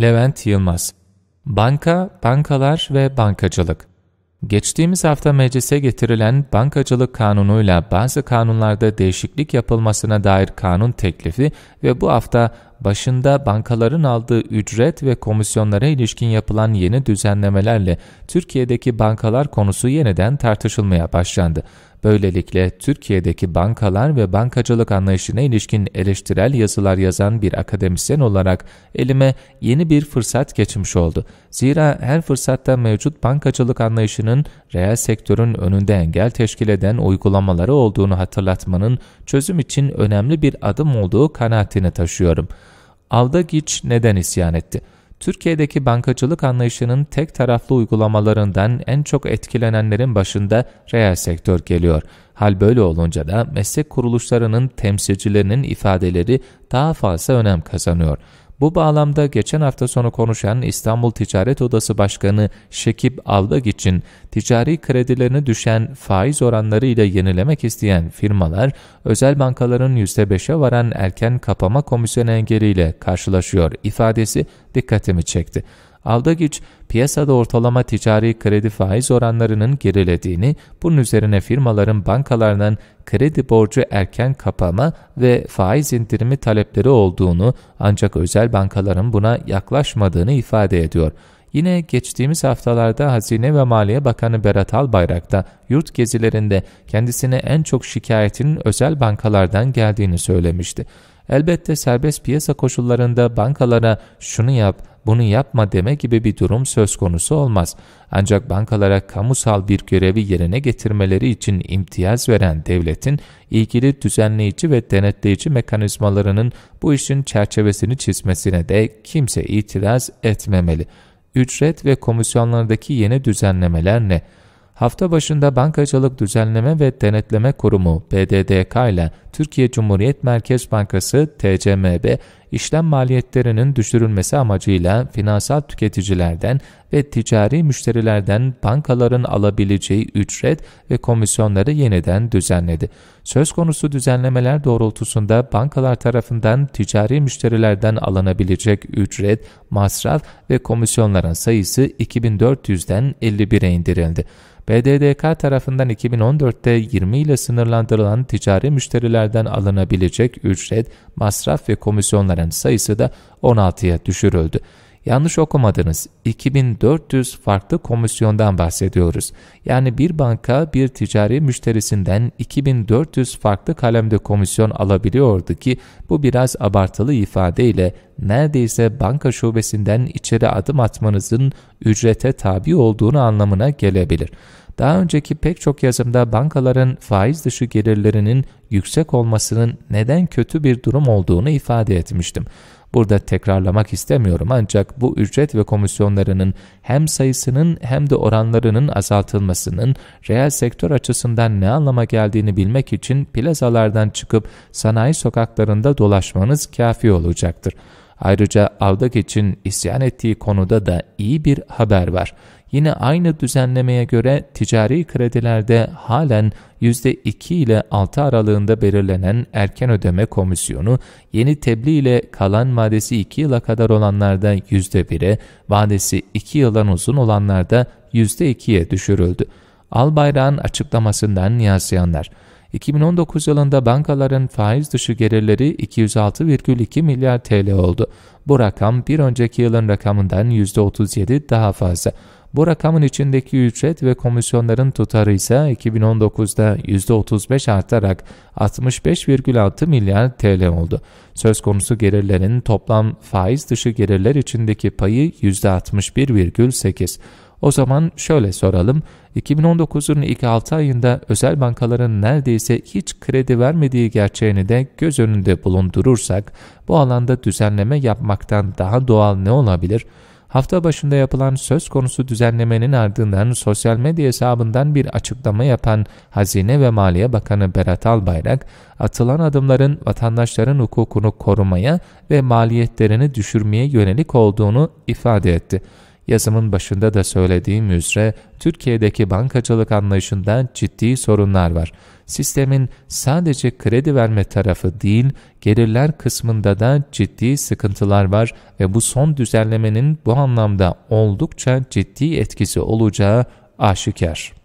Levent Yılmaz Banka, bankalar ve bankacılık Geçtiğimiz hafta meclise getirilen bankacılık kanunuyla bazı kanunlarda değişiklik yapılmasına dair kanun teklifi ve bu hafta başında bankaların aldığı ücret ve komisyonlara ilişkin yapılan yeni düzenlemelerle Türkiye'deki bankalar konusu yeniden tartışılmaya başlandı. Böylelikle Türkiye'deki bankalar ve bankacılık anlayışına ilişkin eleştirel yazılar yazan bir akademisyen olarak elime yeni bir fırsat geçmiş oldu. Zira her fırsatta mevcut bankacılık anlayışının reel sektörün önünde engel teşkil eden uygulamaları olduğunu hatırlatmanın çözüm için önemli bir adım olduğu kanaatini taşıyorum.'' Avdagiç neden isyan etti? Türkiye'deki bankacılık anlayışının tek taraflı uygulamalarından en çok etkilenenlerin başında reel sektör geliyor. Hal böyle olunca da meslek kuruluşlarının temsilcilerinin ifadeleri daha fazla önem kazanıyor. Bu bağlamda geçen hafta sonu konuşan İstanbul Ticaret Odası Başkanı Şekip Avdak için ticari kredilerini düşen faiz oranları ile yenilemek isteyen firmalar, özel bankaların %5'e varan erken kapama komisyon engeliyle karşılaşıyor ifadesi dikkatimi çekti. Aldagiç, piyasada ortalama ticari kredi faiz oranlarının gerilediğini, bunun üzerine firmaların bankalarının kredi borcu erken kapama ve faiz indirimi talepleri olduğunu ancak özel bankaların buna yaklaşmadığını ifade ediyor. Yine geçtiğimiz haftalarda Hazine ve Maliye Bakanı Berat Albayrak da yurt gezilerinde kendisine en çok şikayetin özel bankalardan geldiğini söylemişti. Elbette serbest piyasa koşullarında bankalara şunu yap, bunu yapma deme gibi bir durum söz konusu olmaz. Ancak bankalara kamusal bir görevi yerine getirmeleri için imtiyaz veren devletin ilgili düzenleyici ve denetleyici mekanizmalarının bu işin çerçevesini çizmesine de kimse itiraz etmemeli. Ücret ve komisyonlardaki yeni düzenlemeler ne? hafta başında Bankacılık Düzenleme ve Denetleme Kurumu BDDK ile Türkiye Cumhuriyet Merkez Bankası TCMB işlem maliyetlerinin düşürülmesi amacıyla finansal tüketicilerden ve ticari müşterilerden bankaların alabileceği ücret ve komisyonları yeniden düzenledi. Söz konusu düzenlemeler doğrultusunda bankalar tarafından ticari müşterilerden alınabilecek ücret, masraf ve komisyonların sayısı 2400'den 51'e indirildi. BDDK tarafından 2014'te 20 ile sınırlandırılan ticari müşterilerden alınabilecek ücret, masraf ve komisyonlar olanların sayısı da 16'ya düşürüldü. Yanlış okumadınız. 2400 farklı komisyondan bahsediyoruz. Yani bir banka bir ticari müşterisinden 2400 farklı kalemde komisyon alabiliyordu ki bu biraz abartılı ifadeyle neredeyse banka şubesinden içeri adım atmanızın ücrete tabi olduğunu anlamına gelebilir. Daha önceki pek çok yazımda bankaların faiz dışı gelirlerinin yüksek olmasının neden kötü bir durum olduğunu ifade etmiştim. Burada tekrarlamak istemiyorum ancak bu ücret ve komisyonlarının hem sayısının hem de oranlarının azaltılmasının reel sektör açısından ne anlama geldiğini bilmek için plazalardan çıkıp sanayi sokaklarında dolaşmanız kafi olacaktır. Ayrıca Avdak için isyan ettiği konuda da iyi bir haber var. Yine aynı düzenlemeye göre ticari kredilerde halen %2 ile 6 aralığında belirlenen erken ödeme komisyonu, yeni tebliğ ile kalan vadesi 2 yıla kadar olanlarda %1'e, vadesi 2 yıldan uzun olanlarda %2'ye düşürüldü. Albayrak'ın açıklamasından yansıyanlar. 2019 yılında bankaların faiz dışı gelirleri 206,2 milyar TL oldu. Bu rakam bir önceki yılın rakamından %37 daha fazla. Bu rakamın içindeki ücret ve komisyonların tutarı ise 2019'da %35 artarak 65,6 milyar TL oldu. Söz konusu gelirlerin toplam faiz dışı gelirler içindeki payı %61,8. O zaman şöyle soralım. 2019'un ilk 6 ayında özel bankaların neredeyse hiç kredi vermediği gerçeğini de göz önünde bulundurursak bu alanda düzenleme yapmaktan daha doğal ne olabilir? Hafta başında yapılan söz konusu düzenlemenin ardından sosyal medya hesabından bir açıklama yapan Hazine ve Maliye Bakanı Berat Albayrak, atılan adımların vatandaşların hukukunu korumaya ve maliyetlerini düşürmeye yönelik olduğunu ifade etti. Yazımın başında da söylediğim üzere Türkiye'deki bankacılık anlayışında ciddi sorunlar var. Sistemin sadece kredi verme tarafı değil, gelirler kısmında da ciddi sıkıntılar var ve bu son düzenlemenin bu anlamda oldukça ciddi etkisi olacağı aşikar.